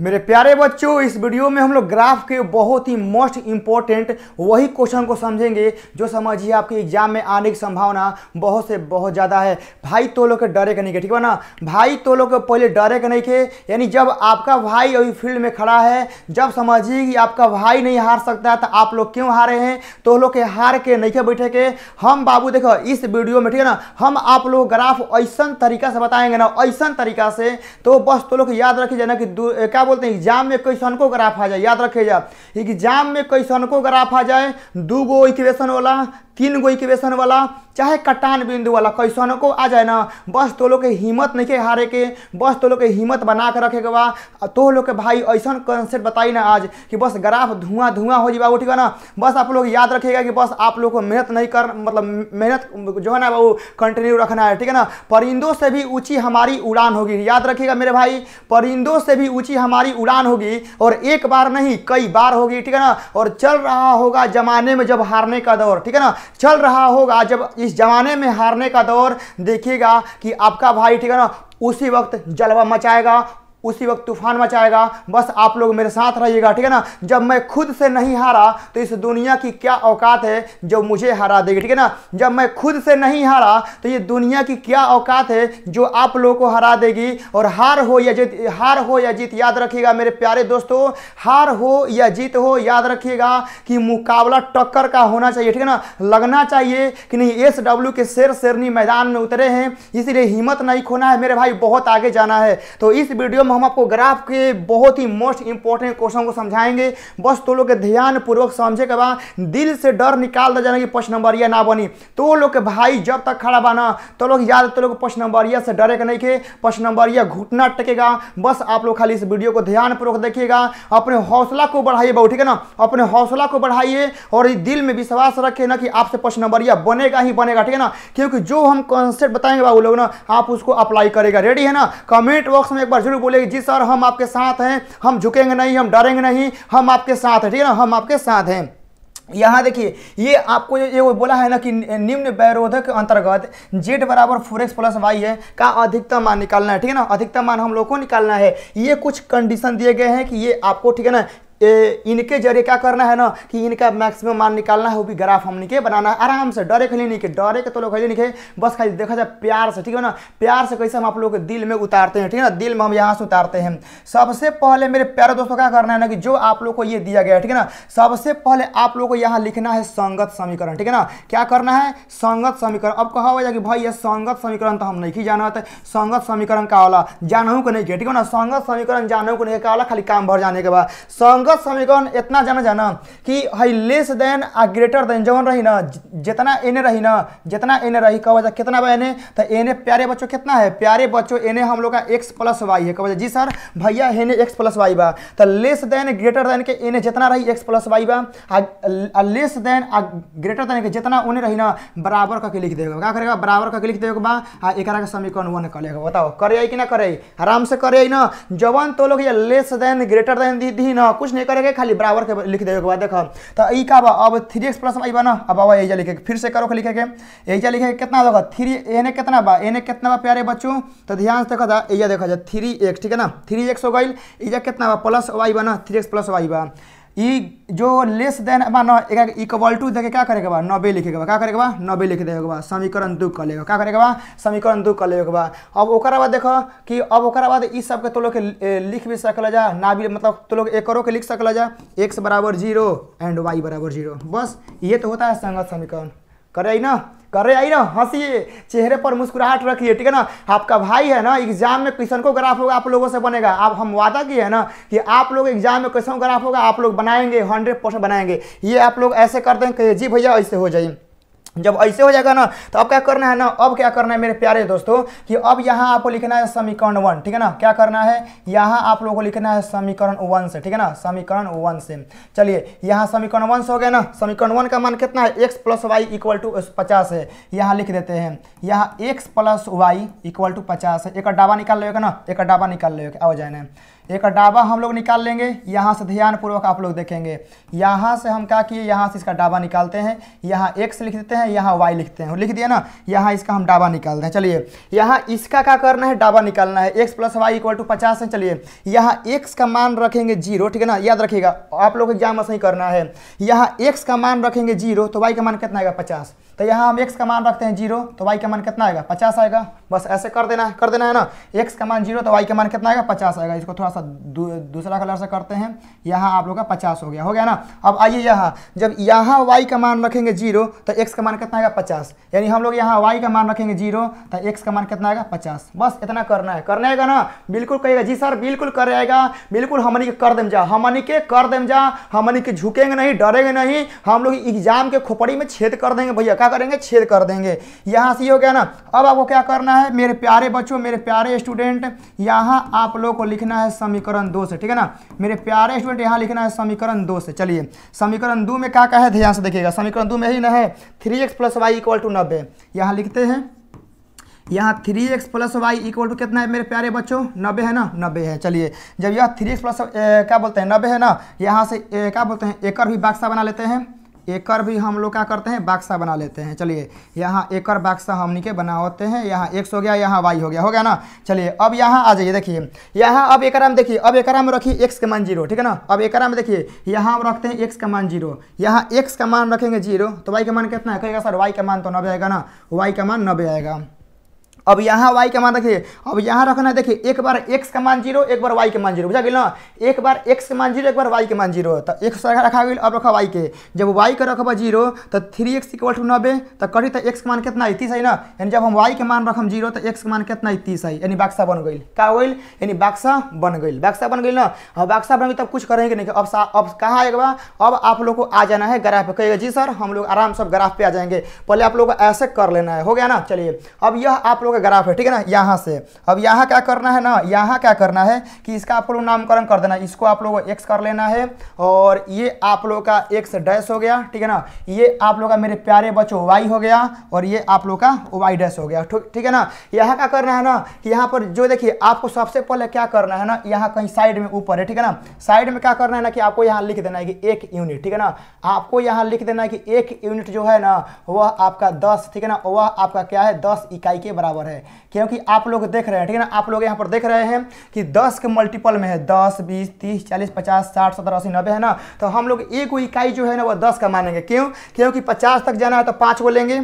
मेरे प्यारे बच्चों इस वीडियो में हम लोग ग्राफ के बहुत ही मोस्ट इम्पॉर्टेंट वही क्वेश्चन को समझेंगे जो समझिए आपके एग्जाम में आने की संभावना बहुत से बहुत ज़्यादा है भाई तो लोग डरे के नहीं के ठीक है ना भाई तो लोग पहले डरे के नहीं के यानी जब आपका भाई अभी फील्ड में खड़ा है जब समझिए कि आपका भाई नहीं हार सकता तो आप लोग क्यों हारे हैं तो लोग के हार के नहीं के बैठे के हम बाबू देखो इस वीडियो में ठीक है ना हम आप लोग ग्राफ ऐसा तरीका से बताएंगे ना ऐसा तरीका से तो बस तो लोग याद रखिए जाना कि क्या बोलते हैं एग्जाम में क्वेश्चन को ग्राफ आ जाए याद रखेगा एग्जाम में क्वेश्चन को ग्राफ आ जाए दो गो इक्वेशन वाला तीन गो इक्वेशन वाला चाहे कटान बिंदु वाला कैसनों को आ जाए ना बस तो लोग के हिम्मत नहीं के हारे के बस तो लोग के हिम्मत बना के रखे के बा तो लोग के भाई ऐसा कंसेप्ट बताई ना आज कि बस ग्राफ धुआं धुआं हो जाए बाबू ठीक है ना बस आप लोग याद रखिएगा कि बस आप लोग को मेहनत नहीं कर मतलब मेहनत जो है ना वो कंटिन्यू रखना है ठीक है ना परिंदों से भी ऊँची हमारी उड़ान होगी याद रखिएगा मेरे भाई परिंदों से भी ऊँची हमारी उड़ान होगी और एक बार नहीं कई बार होगी ठीक है ना और चल रहा होगा जमाने में जब हारने का दौर ठीक है ना चल रहा होगा जब इस ज़माने में हारने का दौर देखिएगा कि आपका भाई ठीक है ना उसी वक्त जलवा मचाएगा उसी वक्त तूफान मचाएगा बस आप लोग मेरे साथ रहिएगा ठीक है ना जब मैं खुद से नहीं हारा तो इस दुनिया की क्या औकात है जो मुझे हरा देगी ठीक है ना जब मैं खुद से नहीं हारा तो ये दुनिया की क्या औकात है जो आप लोगों को हरा देगी और हार हो या जीत हार हो या जीत याद रखिएगा मेरे प्यारे दोस्तों हार हो या जीत हो याद रखिएगा कि मुकाबला टक्कर का होना चाहिए ठीक है ना लगना चाहिए कि नहीं एस डब्ल्यू के शेर शेरनी मैदान में उतरे हैं इसीलिए हिम्मत नहीं खोना है मेरे भाई बहुत आगे जाना है तो इस वीडियो में में हम आपको ग्राफ के बहुत ही मोस्ट इंपॉर्टेंट क्वेश्चन को समझाएंगे बस तो लोग ध्यान पूर्वक समझे के बाद दिल से डर निकाल दिया जाएगा कि प्रश्न नंबर यह ना बनी तो लोग के भाई जब तक खड़ा बना तो लोग याद तो लोग प्रश्न नंबर यह से डरे के नहीं के प्रश्न नंबर यह घुटना टेकेगा बस आप लोग खाली इस वीडियो को ध्यानपूर्वक देखिएगा अपने हौसला को बढ़ाइए बहुत ठीक है ना अपने हौसला को बढ़ाइए और दिल में विश्वास रखे ना कि आपसे प्रश्न नंबर यह बनेगा ही बनेगा ठीक है ना क्योंकि जो हम कॉन्सेप्ट बताएंगे बाबू लोग ना आप उसको अप्लाई करेगा रेडी है ना कमेंट बॉक्स में एक बार जरूर बोलेगा कि जी सर हम आपके साथ हैं हम झुकेंगे नहीं हम डरेंगे नहीं हम आपके साथ हैं ठीक है ना हम आपके साथ हैं यहाँ देखिए ये आपको ये वो बोला है ना कि निम्न वैरोधक अंतर्गत जेड बराबर फोर एक्स प्लस वाई है का अधिकतम मान निकालना है ठीक है ना अधिकतम मान हम लोगों को निकालना है ये कुछ कंडीशन दिए गए हैं कि ये आपको ठीक है ना ए, इनके जरिए क्या करना है ना कि इनका मैक्सिमम मान निकालना है वो भी ग्राफ हमने के बनाना है आराम से डरे खाली नहीं के डरे के तो लोग खाली नहीं के बस खाली देखा जाए प्यार से ठीक है ना प्यार से कैसे हम आप लोग दिल में उतारते हैं ठीक है ना दिल में हम यहाँ से उतारते हैं सबसे पहले मेरे प्यारे दोस्तों क्या करना है ना कि जो आप लोग को ये दिया गया ठीक है ना सबसे पहले आप लोग को यहाँ लिखना है संगत समीकरण ठीक है ना क्या करना है संगत समीकरण अब कहा हुआ कि भाई ये संगत समीकरण तो हम नहीं ही जाना होता संगत समीकरण का वाला जानू को नहीं किया ठीक है ना संगत समीकरण जानू को नहीं का होला खाली काम भर जाने के बाद संगत अवगत समीकरण इतना जाना जाना कि हई लेस देन आ ग्रेटर देन जवन रही ना जितना एने रही ना जितना एने रही कब कितना बने तो एने प्यारे बच्चों कितना है प्यारे बच्चों एने हम लोग का एक्स प्लस वाई है कब जी सर भैया एन एक्स प्लस वाई बा तो लेस देन ग्रेटर देन के एने जितना रही एक्स प्लस वाई बा लेस देन आ ग्रेटर देन के जितना ओने रही ना बराबर करके लिख देगा क्या करेगा बराबर करके लिख देगा बा आ एक समीकरण वन कर लेगा बताओ करे कि ना करे आराम से करे ना जवन तो लोग लेस देन ग्रेटर देन दी ना कुछ कुछ नहीं करेंगे खाली बराबर के लिख देवे के बाद देखो तो ई का बा अब थ्री एक्स प्लस आई बा ना अब आवा एजा लिखे फिर से करो के लिखे के एजा लिखे के कितना देखो थ्री एने कितना बा एने कितना बा प्यारे बच्चों तो ध्यान से देखो था एजा देखो जा थ्री एक्स ठीक है ना थ्री एक्स हो गई एजा कितना बा प्लस वाई बा ना थ्री एक्स प्लस वाई बा जो लेस देन बा इक्वल टू देखे क्या करेगा बा नब्बे लिखे बा क्या करेगा बा नब्बे लिख देगा बा समीकरण दू कर क्या करेगा बा समीकरण दू कर बा अब ओकरा बाद देखो कि अब ओकरा बाद इस सब के तो लोग लिख भी सकल जा ना भी मतलब तो लोग करो के लिख सकल जा एक्स बराबर जीरो एंड वाई बराबर जीरो बस ये तो होता है संगत समीकरण करे ना करे आई ना हंसिए चेहरे पर मुस्कुराहट रखिए ठीक है ना आपका भाई है ना एग्जाम में क्वेश्चन को ग्राफ होगा आप लोगों से बनेगा आप हम वादा किए हैं ना कि आप लोग एग्जाम में क्वेश्चन ग्राफ होगा आप लोग बनाएंगे हंड्रेड परसेंट बनाएंगे ये आप लोग ऐसे कर दें कि जी भैया ऐसे हो जाए जब ऐसे हो जाएगा ना तो अब क्या करना है ना अब क्या करना है मेरे प्यारे दोस्तों कि अब यहाँ आपको लिखना है समीकरण वन ठीक है ना क्या करना है यहाँ आप लोगों को लिखना है समीकरण वन से ठीक है ना समीकरण वन से चलिए यहाँ समीकरण वन से हो गया ना समीकरण वन का मान कितना है x plus y equal to पचास है यहाँ लिख देते हैं यहाँ x plus y equal to पचास है एक डाबा निकाल लेगा ना एक डाबा निकाल लेगा आओ जाए एक डाबा हम लोग निकाल लेंगे यहाँ से ध्यानपूर्वक आप लोग देखेंगे यहाँ से हम क्या किए यहाँ से इसका डाबा निकालते हैं यहाँ एक्स लिख देते हैं यहाँ वाई लिखते हैं लिख दिया ना यहाँ इसका हम डाबा निकालते हैं चलिए यहाँ इसका क्या करना है डाबा निकालना है x plus y equal to पचास है चलिए यहाँ एक्स का मान रखेंगे जीरो ठीक है ना याद रखिएगा आप लोग एग्जाम में सही करना है यहाँ एक्स का मान रखेंगे जीरो तो वाई का मान कितना आएगा पचास तो यहाँ हम एक्स का मान रखते हैं जीरो तो वाई का मान कितना आएगा पचास आएगा बस ऐसे कर देना है कर देना है ना एक्स का मान जीरो तो वाई का मान कितना आएगा पचास आएगा इसको थोड़ा सा दूसरा कलर से करते हैं यहाँ आप लोग का पचास हो गया हो गया ना अब आइए यहाँ जब यहाँ वाई का मान रखेंगे जीरो तो एक्स का मान कितना आएगा पचास यानी हम लोग यहाँ वाई का मान रखेंगे जीरो तो एक्स का मान कितना आएगा पचास बस इतना करना है करना आएगा ना बिल्कुल कहेगा जी सर बिल्कुल कर आएगा बिल्कुल हमनी के कर दे जा हमनी के कर दे जा हमनी के झुकेंगे नहीं डरेंगे नहीं हम लोग एग्जाम के खोपड़ी में छेद कर देंगे भैया क्या करेंगे छेद कर देंगे यहाँ से हो गया ना अब आपको क्या करना है मेरे प्यारे बच्चों मेरे प्यारे स्टूडेंट यहाँ आप लोग को लिखना है समीकरण दो से ठीक है ना मेरे प्यारे स्टूडेंट यहाँ लिखना है समीकरण दो से चलिए समीकरण दो में क्या क्या है ध्यान से देखिएगा समीकरण दो में ही ना है three x plus y equal to नब्बे यहाँ लिखते हैं यहाँ three x plus y equal to कितना है मेरे प्यारे बच्चों नब्बे है ना नब्बे है चलिए जब यह थ्री एक्स प्लस क्या बोलते हैं नब्बे है ना यहाँ से ए, क्या बोलते हैं एकर भी बाक्सा बना लेते हैं एकर भी हम लोग क्या करते हैं बाक्सा बना लेते हैं चलिए यहाँ एकर बाक्सा हम नीचे बनाते हैं यहाँ एक्स हो गया यहाँ वाई हो गया हो गया ना चलिए अब यहाँ आ जाइए देखिए यहाँ अब एक में देखिए अब एकरा में रखिए एक्स का मान जीरो ठीक है ना अब एकरा में देखिए यहाँ हम रखते हैं एक्स का मान जीरो यहाँ एक्स का मान रखेंगे जीरो तो वाई का मान कितना है कहेगा सर वाई का मान तो नब्बे आएगा ना वाई का मान नब्बे आएगा अब यहाँ वाई का मान रखिए अब यहाँ रखना है देखिए एक बार एक्स का मान जीरो एक बार वाई का मान जीरो बुझा गया ना एक बार एक्स का मान जीरो एक बार वाई के मान जीरो तो एक्स रखा गया अब रखा वाई के जब वाई का रखब जीरो तो थ्री एक्स इक्वल टू नब्बे तो करी तो एक्स का मान कितना है तीस है ना यानी जब हम वाई के मान रखम जीरो तो एक्स का मान कितना है तीस है यानी बाक्सा बन गई का हो यानी बाक्सा बन गई बाक्सा बन गई ना अब बाक्सा बन गई तब कुछ करेंगे नहीं अब अब कहाँ आएगा अब आप लोग को आ जाना है ग्राफ पे कहेगा जी सर हम लोग आराम से ग्राफ पे आ जाएंगे पहले आप लोग ऐसे कर लेना है हो गया ना चलिए अब यह आप लोग लोगों का ग्राफ है ठीक है ना यहाँ से अब यहाँ क्या करना है ना यहाँ क्या करना है कि इसका आप लोग नामकरण कर देना इसको आप लोग एक्स कर लेना है और ये आप लोग का एक्स डैश हो गया ठीक है ना ये आप लोग का मेरे प्यारे बच्चों वाई हो गया और ये आप लोग का वाई डैश हो गया ठीक है ना यहाँ क्या करना है ना कि यहाँ पर जो देखिए आपको सबसे पहले क्या करना है ना यहाँ कहीं साइड में ऊपर है ठीक है ना साइड में क्या करना है ना कि आपको यहाँ लिख देना है कि एक यूनिट ठीक है ना आपको यहाँ लिख देना है कि एक यूनिट जो है ना वह आपका दस ठीक है ना वह आपका क्या है दस इकाई के बराबर बराबर है क्योंकि आप लोग देख रहे हैं ठीक है ना आप लोग यहाँ पर देख रहे हैं कि दस के मल्टीपल में है दस बीस तीस चालीस पचास साठ सत्तर अस्सी नब्बे है ना तो हम लोग एक इकाई जो है ना वो दस का मानेंगे क्यों क्योंकि पचास तक जाना है तो पाँच को लेंगे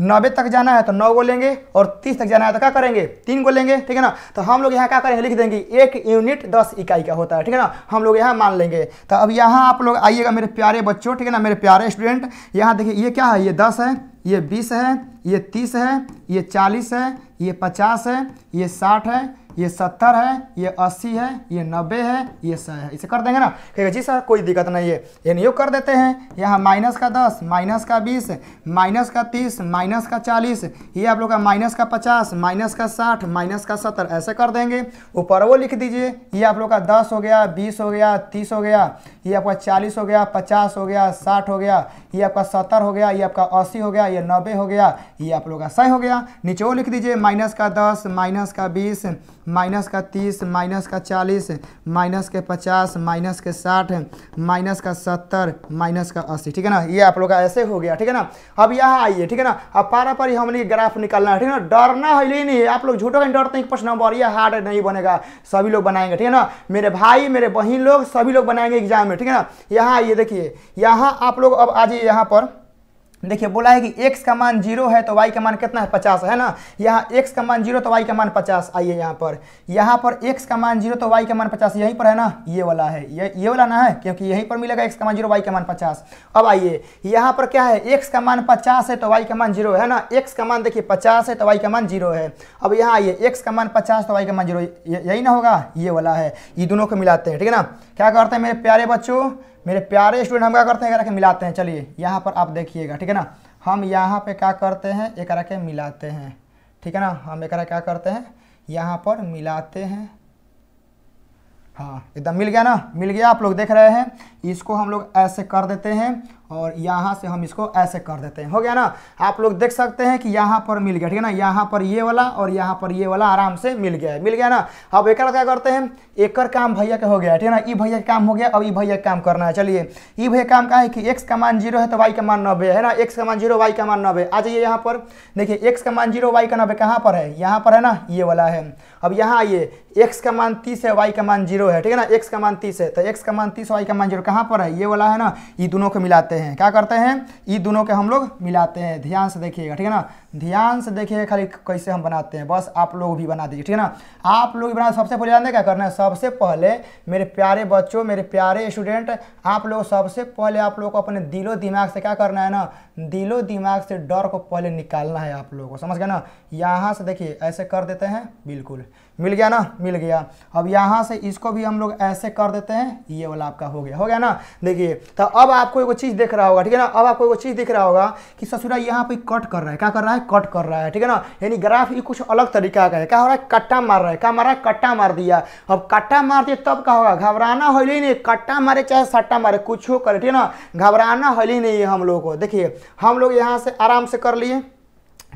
नब्बे तक जाना है तो नौ गो लेंगे और तीस तक जाना है तो क्या करेंगे तीन गो लेंगे ठीक है ना तो हम लोग यहाँ क्या करेंगे लिख देंगे एक यूनिट दस इकाई का होता है ठीक है ना हम लोग यहाँ मान लेंगे तो अब यहाँ आप लोग आइएगा मेरे प्यारे बच्चों ठीक है ना मेरे प्यारे स्टूडेंट यहाँ देखिए ये क्या है ये दस है ये बीस है ये तीस है ये चालीस है ये पचास है ये साठ है ये सत्तर है ये अस्सी है ये नब्बे है ये सौ है इसे कर देंगे ना कहेगा जी सर कोई दिक्कत नहीं है ये नियोग कर देते हैं यहाँ माइनस का दस माइनस का बीस माइनस का तीस माइनस का चालीस ये आप लोग का माइनस का पचास माइनस का साठ माइनस का सत्तर ऐसे कर देंगे ऊपर वो लिख दीजिए ये आप लोग का दस हो गया बीस हो गया तीस हो गया ये आपका चालीस हो गया पचास हो गया साठ हो गया ये आपका सत्तर हो गया ये आपका अस्सी हो गया ये नब्बे हो गया ये आप लोग का सही हो गया नीचे वो लिख दीजिए माइनस का दस माइनस का बीस माइनस का तीस माइनस का चालीस माइनस के पचास माइनस के साठ माइनस का सत्तर माइनस का अस्सी ठीक है ना ये आप लोग का ऐसे हो गया ठीक है ना अब यहाँ आइए ठीक है ना अब पारा पारी हमने ग्राफ निकालना है ठीक है ना डरना है ही नहीं आप लोग झूठों का डरते हैं प्रश्न नंबर ये हार्ड नहीं बनेगा सभी लोग बनाएंगे ठीक है ना मेरे भाई मेरे बहन लोग सभी लोग बनाएंगे एग्जाम में ठीक है ना यहाँ आइए देखिए यहाँ आप लोग अब आ जाइए यहाँ पर देखिए बोला है कि x का मान जीरो है तो y का मान कितना है पचास है ना यहाँ x का मान जीरो तो y का मान पचास आइए यहाँ पर यहाँ पर x का मान जीरो तो y का मान पचास यहीं पर है ना ये वाला है ये ये वाला ना है क्योंकि यहीं पर मिलेगा x का मान जीरो y का मान पचास अब आइए यहाँ पर क्या है x का मान पचास है तो y का मान जीरो है ना x का मान देखिए पचास है तो वाई का मान जीरो है अब यहाँ आइए एक्स का मान पचास तो वाई का मान जीरो यही ना होगा ये वाला है ये दोनों को मिलाते हैं ठीक है ना क्या करते हैं मेरे प्यारे बच्चों मेरे प्यारे स्टूडेंट हम क्या करते हैं रखे मिलाते हैं चलिए यहाँ पर आप देखिएगा ठीक है ना हम यहाँ पे क्या करते हैं एक करके मिलाते हैं ठीक है ना हम एक क्या करते हैं यहाँ पर मिलाते हैं हाँ एकदम मिल गया ना मिल गया आप लोग देख रहे हैं इसको हम लोग ऐसे कर देते हैं और यहाँ से हम इसको ऐसे कर देते हैं हो गया ना आप लोग देख सकते हैं कि यहाँ पर मिल गया ठीक है ना यहाँ पर ये वाला और यहाँ पर ये वाला आराम से मिल गया है मिल गया ना अब एक क्या करते हैं एकर काम भैया का हो गया ठीक है ना ये भैया का काम हो गया अब ये भैया काम करना है चलिए ये भैया काम का है कि एक्स का मान जीरो है तो वाई का मान नब्बे है ना एक्स का मान जीरो वाई का मान नब्बे आ जाइए यहाँ पर देखिए एक्स का मान जीरो वाई का नब्बे कहाँ पर है यहाँ पर है ना ये वाला है अब यहाँ आइए एक्स का मान तीस है वाई का मान जीरो है ठीक है ना एक्स का मान तीस है तो एक्स का मान तीस वाई का मान जीरो कहाँ पर है ये वाला है ना ये दोनों को मिलाते हैं हैं क्या करते हैं ये दोनों के हम लोग मिलाते हैं ध्यान से देखिएगा ठीक है ना ध्यान से देखिएगा खाली कैसे हम बनाते हैं बस आप लोग भी बना दीजिए ठीक है ना आप लोग बना सबसे पहले जानते क्या करना है सबसे पहले मेरे प्यारे बच्चों मेरे प्यारे स्टूडेंट आप लोग सबसे पहले आप लोग को अपने दिलो दिमाग से क्या करना है ना दिलो दिमाग से डर को पहले निकालना है आप लोगों को समझ गए ना यहाँ से देखिए ऐसे कर देते हैं बिल्कुल मिल गया ना मिल गया अब यहाँ से इसको भी हम लोग ऐसे कर देते हैं ये वाला आपका हो गया हो गया ना देखिए तो अब आपको एक चीज़ दिख रहा होगा ठीक है ना अब आपको एक चीज़ दिख रहा होगा कि ससुरा यहाँ पर कट कर रहा है क्या कर रहा है कट कर रहा है ठीक है ना यानी ग्राफ ये कुछ अलग तरीका का है क्या हो रहा है कट्टा मार रहा है क्या मार रहा है कट्टा मार दिया अब कट्टा मार दिया तब का होगा घबराना हो नहीं कट्टा मारे चाहे सट्टा मारे कुछ हो करे ठीक है ना घबराना हो नहीं हम लोगों को देखिए हम लोग यहाँ से आराम से कर लिए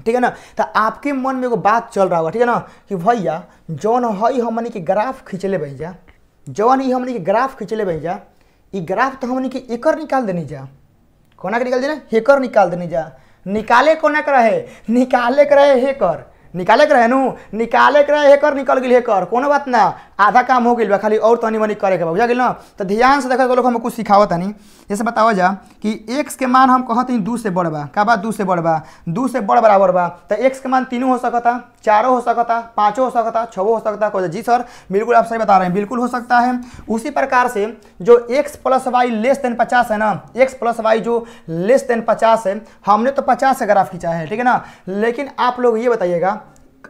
ठीक है ना तो आपके मन में एगो बात चल रहा होगा ठीक है ना कि भैया जौन हई हमने के ग्राफ खींचले भैया जौन ही हमने के ग्राफ खींचले भैया ये ग्राफ तो हमने के एकर निकाल देनी जा कोना के निकाल देना हेकर निकाल देनी जा निकाले कोना के रहे निकाले के रहे हेकर निकाले के रहे नू निकाले के रहे हेकर निकल गई हेकर कोनो बात ना आधा काम हो गई बा खाली और तनी मनी करे के बुझा गया ना तो ध्यान से देखा लोग हमें कुछ सिखावत नहीं जैसे बताओ जा कि एक्स के मान हम कहते हैं दू से बड़ बा का बा दू से बड़ बा दू से बड़ बराबर बा तो एक्स के मान तीनों हो सकता चारों हो सकता पाँचों हो सकता छवो हो सकता को जी सर बिल्कुल आप सही बता रहे हैं बिल्कुल हो सकता है उसी प्रकार से जो x plus y less than पचास है ना एक्स प्लस वाई जो लेस देन पचास है हमने तो पचास का ग्राफ खींचा है ठीक है ना लेकिन आप लोग ये बताइएगा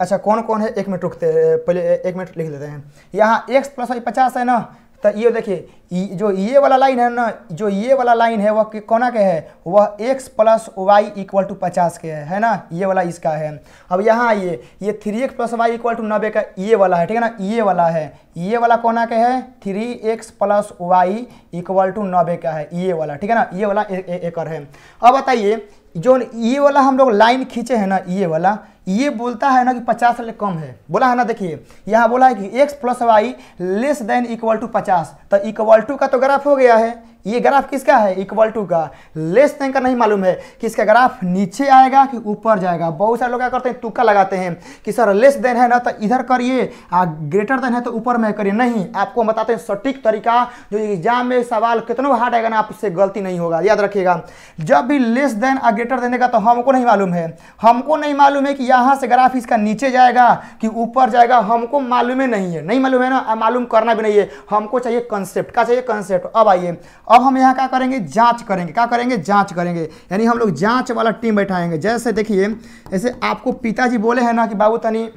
अच्छा कौन कौन है एक मिनट रुकते पहले एक मिनट लिख लेते हैं यहाँ एक्स प्लस वाई पचास है ना तो ये देखिए जो ये वाला लाइन है ना जो ये वाला लाइन है वह कोना के है वह x plus y equal to पचास के है है ना ये वाला इसका है अब यहाँ आइए ये three x plus y equal to नब्बे का ये वाला है ठीक है ना ये वाला है ये वाला कोना के है three x plus y equal to नब्बे का है ये वाला ठीक है ना ये वाला एकर है अब बताइए जो ये वाला हम लोग लाइन खींचे हैं ना ये वाला ये बोलता है ना कि पचास से कम है बोला है ना देखिए यहाँ बोला है कि x plus y less than equal to पचास तो इक्वल टू का तो ग्राफ हो गया है ये ग्राफ किसका है इक्वल टू का लेस देन का नहीं मालूम है कि इसका ग्राफ नीचे आएगा कि ऊपर जाएगा बहुत सारे लोग क्या करते हैं तुक्का लगाते हैं कि सर लेस देन है ना तो इधर करिए आ ग्रेटर देन है तो ऊपर में करिए नहीं आपको हम बताते हैं सटीक तरीका जो एग्जाम में सवाल कितना हार्ड आएगा ना आपसे गलती नहीं होगा याद रखिएगा जब भी लेस देन आ ग्रेटर देने का तो हमको नहीं मालूम है हमको नहीं मालूम है कि यहाँ से ग्राफ इसका नीचे जाएगा कि ऊपर जाएगा हमको मालूम ही नहीं है नहीं मालूम है ना मालूम करना भी नहीं है हमको चाहिए कंसेप्ट क्या चाहिए कंसेप्ट अब आइए अब हम यहाँ क्या करेंगे जाँच करेंगे क्या करेंगे जाँच करेंगे यानी हम लोग जाँच वाला टीम बैठाएंगे जैसे देखिए जैसे आपको पिताजी बोले हैं ना कि बाबू तनी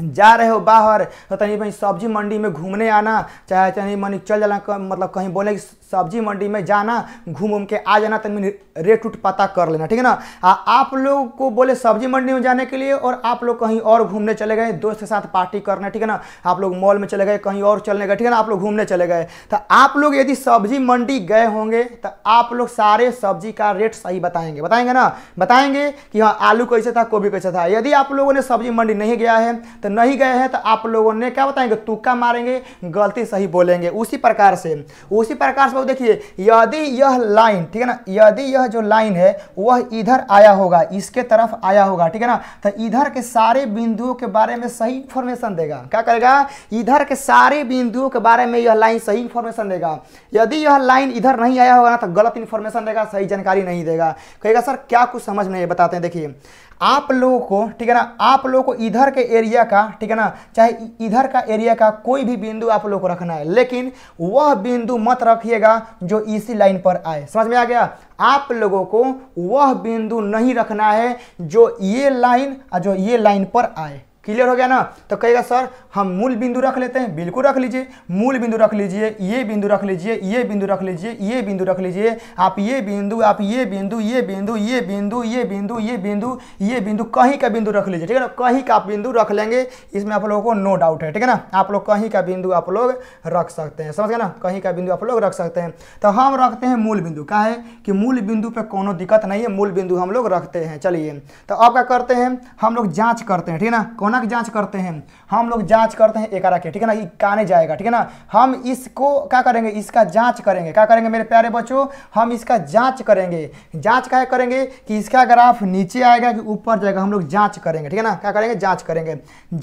जा रहे हो बाहर तो तनी भाई सब्जी मंडी में घूमने आना चाहे तनी मनी चल जाना मतलब कहीं बोले कि सब्जी मंडी में जाना घूम घूम के आ जाना तनी रेट उट पता कर लेना ठीक है ना आ, आप लोग को बोले सब्जी मंडी में जाने के लिए और आप लोग कहीं और घूमने चले गए दोस्त के साथ पार्टी करना ठीक है ना आप लोग मॉल में चले गए कहीं और चलने गए ठीक है ना आप लोग घूमने चले गए तो आप लोग यदि सब्जी मंडी गए होंगे तो आप लोग सारे सब्जी का रेट सही बताएंगे बताएंगे ना बताएंगे कि हाँ आलू कैसे था गोभी कैसे था यदि आप लोगों ने सब्जी मंडी नहीं गया है तो तो नहीं गए हैं तो आप लोगों ने क्या बताएंगे तुक्का मारेंगे गलती सही बोलेंगे उसी प्रकार से उसी प्रकार से वो देखिए यदि यह लाइन ठीक है ना यदि यह जो लाइन है वह इधर आया होगा इसके तरफ आया होगा ठीक है ना तो इधर के सारे बिंदुओं के बारे में सही इन्फॉर्मेशन देगा क्या करेगा इधर के सारे बिंदुओं के बारे में यह लाइन सही इन्फॉर्मेशन देगा यदि यह लाइन इधर नहीं आया होगा ना तो गलत इन्फॉर्मेशन देगा सही जानकारी नहीं देगा कहेगा सर क्या कुछ समझ में बताते हैं देखिए आप लोगों को ठीक है ना आप लोगों को इधर के एरिया का ठीक है ना चाहे इधर का एरिया का कोई भी बिंदु आप लोगों को रखना है लेकिन वह बिंदु मत रखिएगा जो इसी लाइन पर आए समझ में आ गया आप लोगों को वह बिंदु नहीं रखना है जो ये लाइन जो ये लाइन पर आए क्लियर हो गया ना तो कहेगा सर हम मूल बिंदु रख लेते हैं बिल्कुल रख लीजिए मूल बिंदु रख लीजिए ये बिंदु रख लीजिए ये बिंदु रख लीजिए ये बिंदु रख लीजिए आप ये बिंदु आप ये बिंदु ये बिंदु ये बिंदु ये बिंदु ये बिंदु ये बिंदु कहीं का बिंदु रख लीजिए ठीक है ना कहीं का बिंदु रख लेंगे इसमें आप लोगों को नो डाउट है ठीक है ना आप लोग कहीं का बिंदु आप लोग रख सकते हैं समझ गए ना कहीं का बिंदु आप लोग रख सकते हैं तो हम रखते हैं मूल बिंदु क्या है कि मूल बिंदु पर कोई दिक्कत नहीं है मूल बिंदु हम लोग रखते हैं चलिए तो अब क्या करते हैं हम लोग जाँच करते हैं ठीक है ना कोना काना जांच करते हैं हम लोग जांच करते हैं एकारा के ठीक है ना ये काने जाएगा ठीक है ना हम इसको क्या करेंगे इसका जांच करेंगे क्या करेंगे मेरे प्यारे बच्चों हम इसका जांच करेंगे जांच क्या करेंगे कि इसका ग्राफ नीचे आएगा कि ऊपर जाएगा हम लोग जाँच करेंगे ठीक है ना क्या करेंगे जाँच करेंगे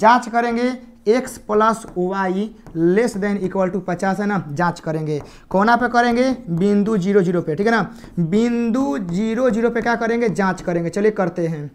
जाँच करेंगे x plus y less than equal to पचास है ना जांच करेंगे कोना पे करेंगे बिंदु जीरो जीरो पे ठीक है ना बिंदु जीरो जीरो पे क्या करेंगे जांच करेंगे चलिए करते हैं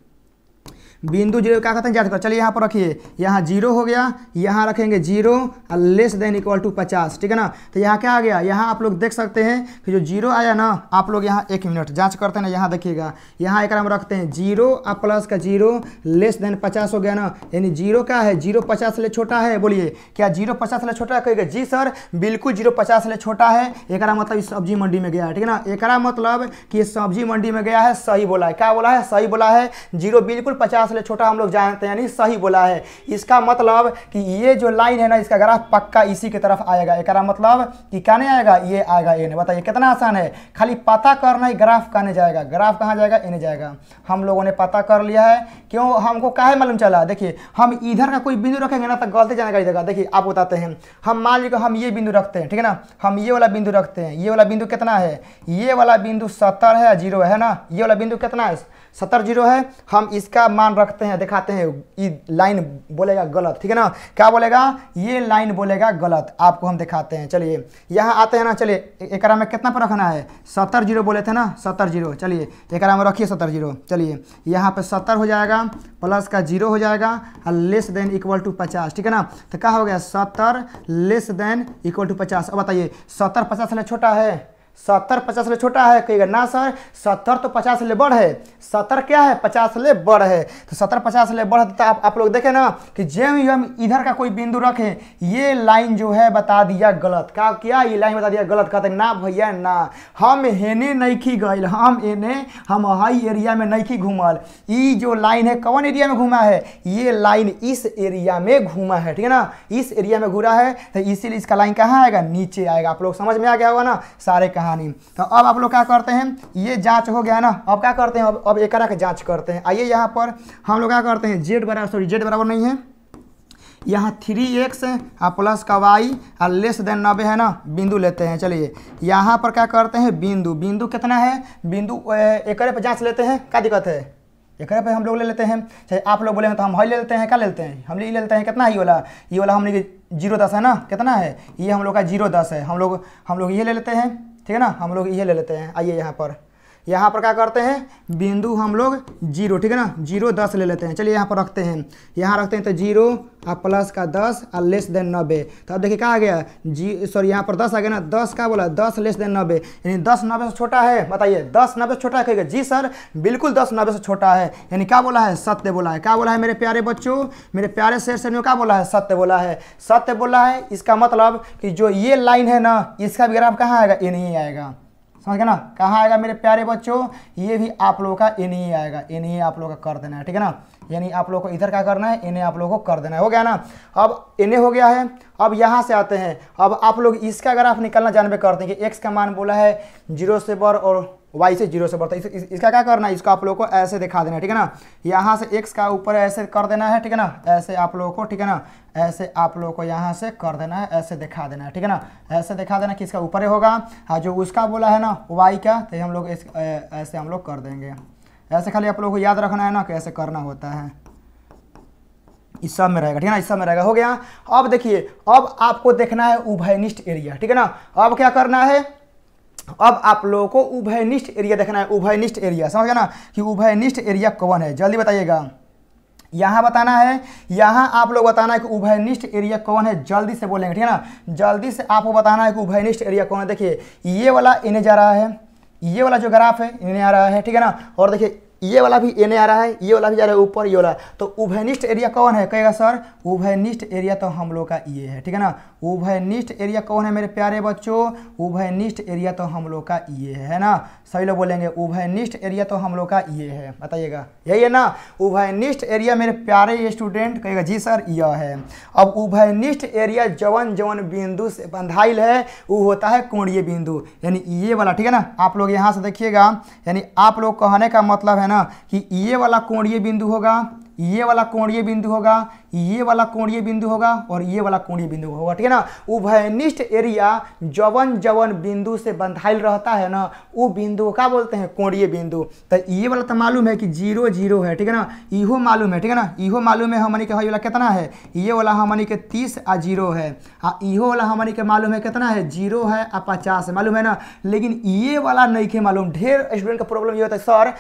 बिंदु जीरो क्या कहते हैं याद कर चलिए यहाँ पर रखिए यहाँ जीरो हो गया यहाँ रखेंगे जीरो और लेस देन इक्वल टू पचास ठीक है ना तो यहाँ क्या आ गया यहाँ आप लोग देख सकते हैं कि जो जीरो आया ना आप लोग यहाँ एक मिनट जाँच करते हैं ना यहाँ देखिएगा यहाँ एक हम रखते हैं जीरो और प्लस का जीरो लेस देन पचास हो गया ना यानी जीरो क्या है जीरो पचास से छोटा है बोलिए क्या जीरो पचास से छोटा कहेगा जी सर बिल्कुल जीरो पचास से छोटा है एक मतलब इस सब्जी मंडी में गया है ठीक है ना एक मतलब कि सब्जी मंडी में गया है सही बोला है क्या बोला है सही बोला है जीरो बिल्कुल पचास से छोटा हम लोग जानते हैं यानी सही बोला है इसका मतलब कि ये जो लाइन है ना इसका ग्राफ पक्का इसी की तरफ आएगा एक मतलब कि कहने आएगा ये आएगा एन बताइए कितना आसान है खाली पता करना ही ग्राफ कहने जाएगा ग्राफ कहाँ जाएगा एन जाएगा हम लोगों ने पता कर लिया है क्यों हमको काहे मालूम चला देखिए हम इधर का कोई बिंदु रखेंगे ना तो गलती जानकारी देगा देखिए आप बताते हैं हम मान लीजिए हम ये बिंदु रखते हैं ठीक है ना हम ये वाला बिंदु रखते हैं ये वाला बिंदु कितना है ये वाला बिंदु सत्तर है जीरो है ना ये वाला बिंदु कितना है सत्तर जीरो है हम इसका मान रखते हैं दिखाते हैं ये लाइन बोलेगा गलत ठीक है ना क्या बोलेगा ये लाइन बोलेगा गलत आपको हम दिखाते हैं चलिए यहाँ आते हैं ना चलिए एक में कितना पर रखना है सत्तर जीरो बोले थे ना सत्तर जीरो चलिए एक में रखिए सत्तर जीरो चलिए यहाँ पर सत्तर हो जाएगा प्लस का जीरो हो जाएगा लेस देन इक्वल टू पचास ठीक है ना तो क्या हो गया सत्तर लेस देन इक्वल टू पचास अब बताइए सत्तर पचास छोटा है सत्तर पचास ले छोटा है कहेगा ना सर सत्तर तो पचास ले बढ़ है सत्तर क्या है पचास ले बढ़ है तो सत्तर पचास ले बढ़ है तो आप, आप लोग देखें ना कि जैव हम इधर का कोई बिंदु रखें ये लाइन जो है बता दिया गलत क्या ये लाइन बता दिया गलत कहते तो ना भैया ना हम नहीं नैखी गए हम एने हम हाई एरिया में नैखी घूमल ये जो लाइन है कौन एरिया में घूमा है ये लाइन इस एरिया में घूमा है ठीक है ना इस एरिया में घूरा है तो इसीलिए इसका लाइन कहाँ आएगा नीचे आएगा आप लोग समझ में आ गया होगा ना सारे कहानी तो अब आप लोग क्या करते हैं ये जांच हो गया ना अब क्या करते हैं अब अब एकरा के जांच करते हैं आइए यहाँ पर हम लोग क्या करते हैं जेड बराबर सॉरी जेड बराबर नहीं है यहाँ थ्री एक्स और प्लस का वाई और लेस देन नब्बे है ना बिंदु लेते हैं चलिए यहाँ पर क्या करते हैं बिंदु बिंदु कितना है बिंदु एकरे पर जांच लेते हैं क्या दिक्कत है एक पर हम लोग ले लेते हैं चाहे आप लोग बोले हैं तो हम हाई ले लेते हैं क्या लेते हैं हम ले लेते हैं कितना है ये वाला ये वाला हम लोग जीरो दस है ना कितना है ये हम लोग का जीरो दस है हम लोग हम लोग ये ले लेते हैं ठीक है ना हम लोग ये ले लेते हैं आइए यहाँ पर यहाँ पर क्या करते हैं बिंदु हम लोग जीरो ठीक है ना जीरो दस ले लेते हैं चलिए यहाँ पर रखते हैं यहाँ रखते हैं तो जीरो और प्लस का दस और लेस देन नब्बे तो अब देखिए क्या आ गया जी सॉरी यहाँ पर दस आ गया ना दस का बोला दस लेस देन नब्बे यानी दस नब्बे से छोटा है बताइए दस नब्बे से छोटा कहेगा जी सर बिल्कुल दस नब्बे से छोटा है यानी क्या बोला है सत्य बोला है क्या बोला है मेरे प्यारे बच्चों मेरे प्यारे शेर शेरनियों क्या बोला है सत्य बोला है सत्य बोला है इसका मतलब कि जो ये लाइन है ना इसका भी ग्राफ कहाँ आएगा ये नहीं आएगा समझ गए ना कहाँ आएगा मेरे प्यारे बच्चों ये भी आप लोगों का इन ही आएगा इन ही आप लोगों का कर देना है ठीक है ना यानी आप लोगों को इधर क्या करना है इन्हें आप लोगों को कर देना है हो गया ना अब इन्हें हो गया है अब यहाँ से आते हैं अब आप लोग इसका अगर आप निकलना जानबे करते हैं कि एक्स का मान बोला है जीरो से बर और वाई से जीरो से बढ़ता है इस, इसका क्या करना है इसको आप लोगों को ऐसे दिखा देना ठीक है ना यहाँ से एक्स का ऊपर ऐसे कर देना है ठीक है ना ऐसे आप लोगों को ठीक है ना ऐसे आप लोगों को यहाँ से कर देना है ऐसे दिखा देना है ठीक है ना ऐसे दिखा देना कि इसका ऊपर होगा हाँ जो उसका बोला है ना वाई का तो हम लोग ऐसे हम लोग कर देंगे ऐसे खाली आप लोगों को याद रखना है ना कि ऐसे करना होता है इस सब में रहेगा ठीक है ना इस सब में रहेगा हो गया अब देखिए अब आपको देखना है उभयनिष्ठ एरिया ठीक है ना अब क्या करना है अब आप लोगों को उभयनिष्ठ एरिया देखना है उभयनिष्ठ एरिया समझ गया ना कि उभयनिष्ठ एरिया कौन है जल्दी बताइएगा यहाँ बताना है यहाँ आप लोग बताना है कि उभयनिष्ठ एरिया कौन है जल्दी से बोलेंगे ठीक है ना जल्दी से आपको बताना है कि उभयनिष्ठ एरिया कौन है देखिए ये वाला इन्हें जा रहा है ये वाला जो ग्राफ है इन्हें आ रहा है ठीक है ना और देखिए ये वाला भी एने आ रहा है ये वाला भी जा रहा है ऊपर ये वाला तो उभयनिष्ठ एरिया कौन है कहेगा सर उभयनिष्ठ एरिया तो हम लोग का ये है ठीक है ना उभयनिष्ठ एरिया कौन है मेरे प्यारे बच्चों उभयनिष्ठ एरिया तो हम लोग का ये है ना सभी लोग बोलेंगे उभयनिष्ठ एरिया तो हम लोग का ये है बताइएगा यही है ना उभयनिष्ठ एरिया मेरे प्यारे स्टूडेंट कहेगा जी सर यह है अब उभयनिष्ठ एरिया जवन जवन बिंदु से बंधाइल है वो होता है कोणीय बिंदु यानी ये वाला ठीक है ना आप लोग यहाँ से देखिएगा यानी आप लोग कहने का मतलब है ना कि ये वाला कोणीय बिंदु होगा ये वाला कोणीय बिंदु होगा ये वाला कोणीय बिंदु होगा और ये वाला कोणीय बिंदु होगा ठीक है ना उभयनिष्ठ एरिया जवन जवन बिंदु से बंधाइल रहता है ना वो बिंदु का बोलते हैं कोणीय बिंदु तो ये वाला तो मालूम है कि जीरो जीरो है ठीक है ना इहो मालूम है ठीक है ना इहो मालूम है हमारी के वाला कितना है ये वाला हमारी के तीस आ जीरो है आ इहो वाला हमारी के मालूम है कितना है जीरो है आ पचास मालूम है ना लेकिन ये वाला नहीं के मालूम ढेर स्टूडेंट का प्रॉब्लम ये होता है सर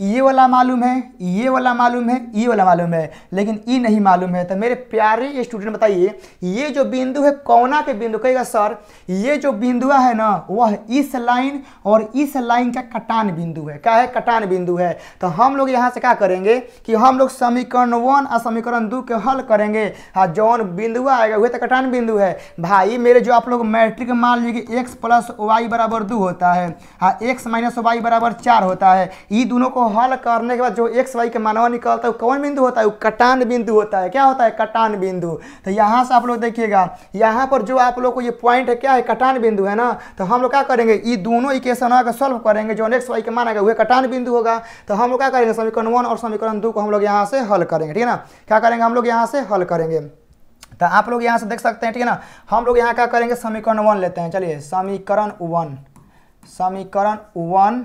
ये वाला मालूम है ये वाला मालूम है ये वाला मालूम है लेकिन ई नहीं मालूम है तो मेरे प्यारे स्टूडेंट बताइए ये जो बिंदु है कौना पे बिंदु कहेगा सर ये जो बिंदुआ है ना वह इस लाइन और इस लाइन का कटान बिंदु है क्या है कटान बिंदु है तो हम लोग यहाँ से क्या करेंगे कि हम लोग समीकरण वन और समीकरण दो के हल करेंगे हाँ जौन बिंदुआ आएगा वही तो कटान बिंदु है भाई मेरे जो आप लोग मैट्रिक मान लीजिए एक्स प्लस वाई बराबर दो होता है हाँ एक्स माइनस वाई बराबर चार होता है ये दोनों को हल करने के बाद जो एक्स वाई के मानवा निकलता है वो कौन बिंदु होता है वो कटान बिंदु होता है क्या होता है कटान बिंदु तो यहाँ से आप लोग देखिएगा यहाँ पर जो आप लोग को ये पॉइंट है क्या है कटान बिंदु है ना तो हम लोग क्या करेंगे ये दोनों इक्वेशन का सॉल्व करेंगे जो एक्स वाई के मान आएगा वह कटान बिंदु होगा तो हम लोग क्या करेंगे समीकरण वन और समीकरण दो को हम लोग यहाँ से हल करेंगे ठीक है ना क्या करेंगे हम लोग यहाँ से हल करेंगे तो आप लोग यहाँ से देख सकते हैं ठीक है ना हम लोग यहाँ क्या करेंगे समीकरण वन लेते हैं चलिए समीकरण वन समीकरण वन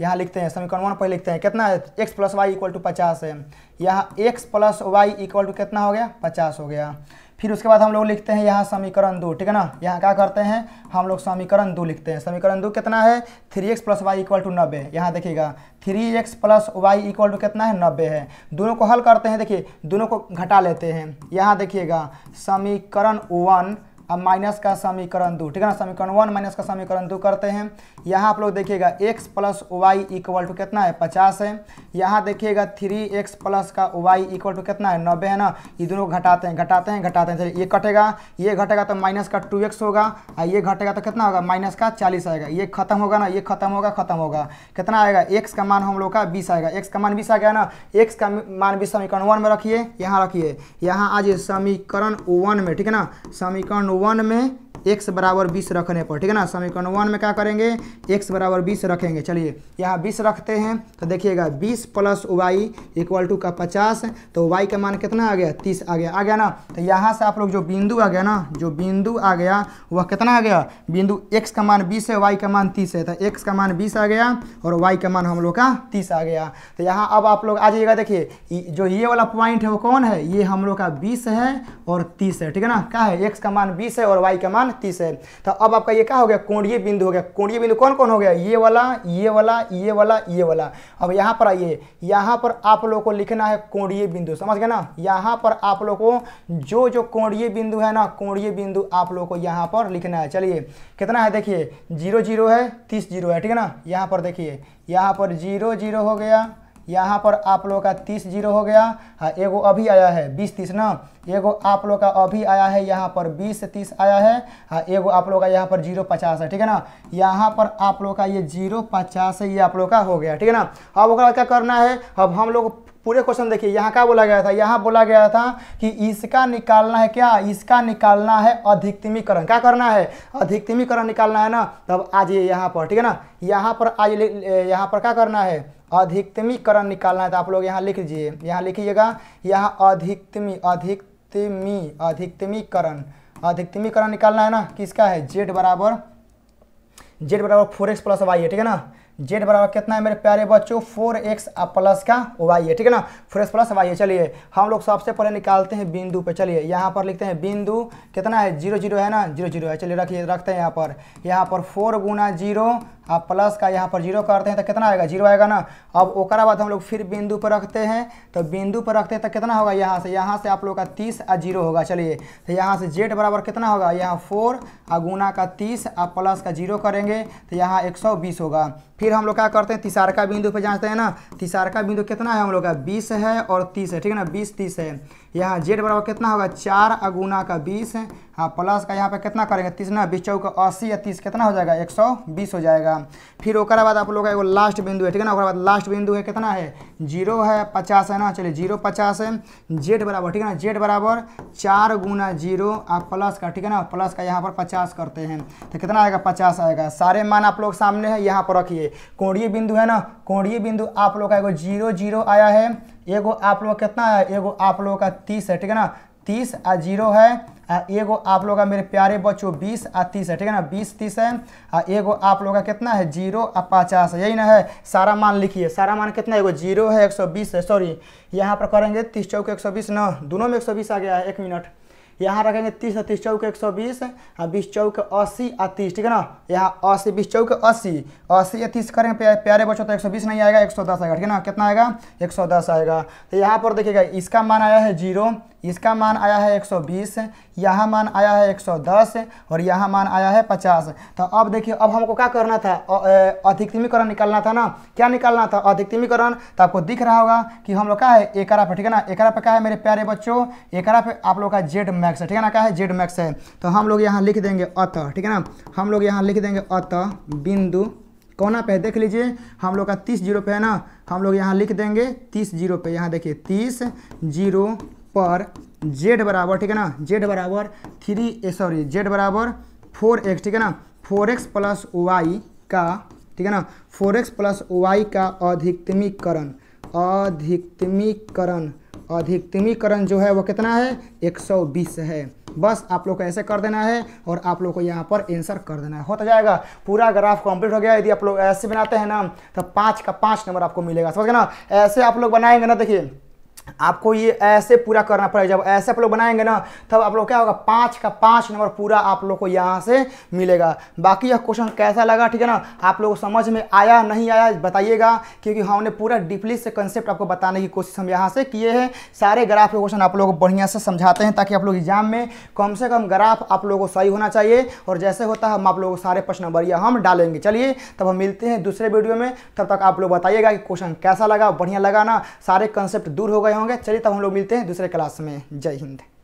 यहाँ लिखते हैं समीकरण वन पहले लिखते हैं कितना है x plus y equal to पचास है यहाँ x plus y equal to कितना हो गया पचास हो गया फिर उसके बाद हम लोग लिखते हैं यहाँ समीकरण दो ठीक है ना यहाँ क्या करते हैं हम लोग समीकरण दो लिखते हैं समीकरण दो कितना है three x plus y equal to नब्बे यहाँ देखिएगा three x plus y equal to कितना है नब्बे है दोनों को हल करते हैं देखिए दोनों को घटा लेते हैं यहाँ देखिएगा समीकरण वन अब माइनस का समीकरण दो ठीक है ना समीकरण वन माइनस का समीकरण दो करते हैं यहाँ आप लोग देखिएगा x plus y equal to कितना है पचास है यहाँ देखिएगा थ्री एक्स प्लस का वाई इक्वल टू कितना है नब्बे है ना ये दोनों घटाते हैं घटाते हैं घटाते हैं चलिए ये कटेगा ये घटेगा तो माइनस का टू एक्स होगा और ये घटेगा तो कितना होगा माइनस का चालीस आएगा ये खत्म होगा ना ये खत्म होगा खत्म होगा कितना आएगा एक्स का मान हम लोग का बीस आएगा एक्स का मान बीस आ गया ना एक्स का मान बीस समीकरण वन में रखिए यहाँ रखिए यहाँ आज समीकरण वन में ठीक है ना समीकरण वन में एक्स बराबर बीस रखने पर ठीक है ना समीकरण वन में क्या करेंगे एक्स बराबर बीस रखेंगे चलिए यहाँ बीस रखते हैं तो देखिएगा बीस प्लस वाई इक्वल टू का पचास तो वाई का मान कितना आ गया तीस आ गया आ गया ना तो यहाँ से आप लोग जो बिंदु आ गया ना जो बिंदु आ गया वह कितना आ गया बिंदु एक्स का मान बीस है वाई का मान तीस है तो एक्स का मान बीस आ गया और वाई का मान हम लोग का तीस आ गया तो यहाँ अब आप लोग आ जाइएगा देखिए जो ये वाला पॉइंट है वो कौन है ये हम लोग का बीस है और तीस है ठीक है ना क्या है एक्स का मान बीस है और वाई का मान मान तीस है तो अब आपका ये क्या हो गया कोणीय बिंदु हो गया कोणीय बिंदु कौन कौन हो गया ये वाला ये वाला ये वाला ये वाला अब यहाँ पर आइए यहाँ पर आप लोग को लिखना है कोणीय बिंदु समझ गए ना यहाँ पर आप लोग को जो जो कोणीय बिंदु है ना कोणीय बिंदु आप लोग को यहाँ पर लिखना है चलिए कितना है देखिए जीरो जीरो है तीस जीरो है ठीक है ना यहाँ पर देखिए यहाँ पर जीरो जीरो हो गया यहाँ पर आप लोगों का तीस जीरो हो गया हाँ एगो अभी आया है बीस तीस ना एगो आप लोग का अभी आया है यहाँ पर बीस तीस आया है हाँ एगो आप लोग का यहाँ पर जीरो पचास है ठीक है ना यहाँ पर आप लोग का ये जीरो पचास है ये आप लोग का हो गया ठीक है ना अब वो क्या करना है अब हम लोग पूरे क्वेश्चन देखिए यहाँ क्या बोला गया था यहाँ बोला गया था कि इसका निकालना है क्या इसका निकालना है अधिकतमीकरण क्या करना है अधिकतमीकरण निकालना है ना तब आज ये यहाँ पर ठीक है ना यहाँ पर आज यहाँ पर क्या करना है अधिकतमीकरण निकालना है तो आप लोग यहाँ लिख दीजिए यहाँ लिखिएगा यहाँ अधिकतमी अधिकतमी अधिकतमीकरण अधिकतमीकरण निकालना है ना किसका है जेड बराबर जेड बराबर फोर एक्स प्लस वाई है ठीक है ना जेड बराबर कितना है मेरे प्यारे बच्चों फोर एक्स प्लस का वाई है ठीक है ना फोर एक्स प्लस वाई है चलिए हम लोग सबसे पहले निकालते हैं बिंदु पे चलिए यहाँ पर लिखते हैं बिंदु कितना है जीरो जीरो है ना जीरो जीरो है चलिए रखिए रखते हैं यहाँ पर यहाँ पर फोर गुना जीरो आप प्लस का यहाँ पर जीरो करते हैं तो कितना आएगा जीरो आएगा ना अब ओकरा बाद हम लोग फिर बिंदु पर रखते हैं तो बिंदु पर रखते हैं तो कितना होगा यहाँ से यहाँ से आप लोग का तीस आ जीरो होगा चलिए तो यहाँ से जेड बराबर कितना होगा यहाँ फोर आ गुना का तीस आप प्लस का जीरो करेंगे तो यहाँ एक सौ बीस होगा फिर हम लोग क्या करते हैं तिसार का बिंदु पर जाँचते हैं ना तिसार का बिंदु कितना है हम लोग का बीस है और तीस है ठीक है ना बीस तीस है यहाँ जेड बराबर कितना होगा चार अगुना का बीस है हाँ प्लस का यहाँ पे कितना करेंगे तीस ना बीस चौक अस्सी या तीस कितना हो जाएगा एक सौ बीस हो जाएगा फिर ओकर बाद आप लोग का एगो लास्ट बिंदु है ठीक है ना बाद लास्ट बिंदु है कितना है जीरो है पचास है ना चलिए जीरो पचास है जेड बराबर ठीक है ना जेड बराबर चार गुना जीरो आप प्लस का ठीक है ना प्लस का यहाँ पर पचास करते हैं तो कितना आएगा पचास आएगा सारे मान आप लोग सामने है यहाँ पर रखिए कोणीय बिंदु है ना कोणीय बिंदु आप लोग का एगो जीरो जीरो आया है एगो आप लोग कितना है एगो आप लोगों का तीस है ठीक है ना तीस आ जीरो है आ एगो आप लोग का मेरे प्यारे बच्चों बीस आ तीस है ठीक है ना बीस तीस है आ एगो आप लोग का कितना है जीरो आ पचास यही ना है सारा मान लिखिए सारा मान कितना है एगो जीरो है एक सौ बीस है सॉरी यहाँ पर करेंगे तीस चौके एक सौ बीस न दोनों में एक सौ बीस आ गया है एक मिनट यहाँ रखेंगे तीस और तीस चौके एक सौ बीस और बीस चौके अस्सी और तीस ठीक है ना यहाँ अस्सी बीस चौके अस्सी अस्सी या तीस करेंगे प्यारे बच्चों तो एक सौ बीस नहीं आएगा एक सौ दस आएगा ठीक है ना कितना आएगा एक सौ दस आएगा तो यहाँ पर देखिएगा इसका मान आया है जीरो इसका मान आया है 120 यहाँ मान आया है 110 और यहाँ मान आया है 50 तो अब देखिए अब हमको क्या करना था अधिकतमीकरण निकालना था ना क्या निकालना था अधिकतमीकरण तो आपको दिख रहा होगा कि हम लोग का है एकरा पे ठीक है ना एकरा पे क्या है मेरे प्यारे बच्चों एकरा पे आप लोग का जेड मैक्स है ठीक है ना क्या है जेड मैक्स है तो हम लोग यहाँ लिख देंगे अत ठीक है ना हम लोग यहाँ लिख देंगे अत बिंदु कोना पे देख लीजिए हम लोग का तीस जीरो पे है ना हम लोग यहाँ लिख देंगे तीस जीरो पे यहाँ देखिए तीस जीरो पर जेड बराबर ठीक है ना जेड बराबर थ्री सॉरी जेड बराबर फोर एक्स ठीक है ना फोर एक्स प्लस वाई का ठीक है ना फोर एक्स प्लस वाई का अधिकतमीकरण अधिकतमीकरण अधिकतमीकरण जो है वो कितना है एक सौ बीस है बस आप लोग को ऐसे कर देना है और आप लोग को यहाँ पर आंसर कर देना है होता तो जाएगा पूरा ग्राफ कंप्लीट हो गया यदि आप लोग ऐसे बनाते हैं ना तो पाँच का पाँच नंबर आपको मिलेगा समझ गए ना ऐसे आप लोग बनाएंगे ना देखिए आपको ये ऐसे पूरा करना पड़ेगा जब ऐसे आप लोग बनाएंगे ना तब आप लोग क्या होगा पाँच का पाँच नंबर पूरा आप लोग को यहाँ से मिलेगा बाकी यह क्वेश्चन कैसा लगा ठीक है ना आप लोग समझ में आया नहीं आया बताइएगा क्योंकि हमने पूरा डीपली से कंसेप्ट आपको बताने की कोशिश हम यहाँ से किए हैं सारे ग्राफ के क्वेश्चन आप लोग को बढ़िया से समझाते हैं ताकि आप लोग एग्जाम में कम से कम ग्राफ आप लोगों को सही होना चाहिए और जैसे होता है हम आप लोग को सारे प्रश्न नंबर हम डालेंगे चलिए तब हम मिलते हैं दूसरे वीडियो में तब तक आप लोग बताइएगा कि क्वेश्चन कैसा लगा बढ़िया लगा ना सारे कंसेप्ट दूर हो गए होंगे चलिए तब हम लोग मिलते हैं दूसरे क्लास में जय हिंद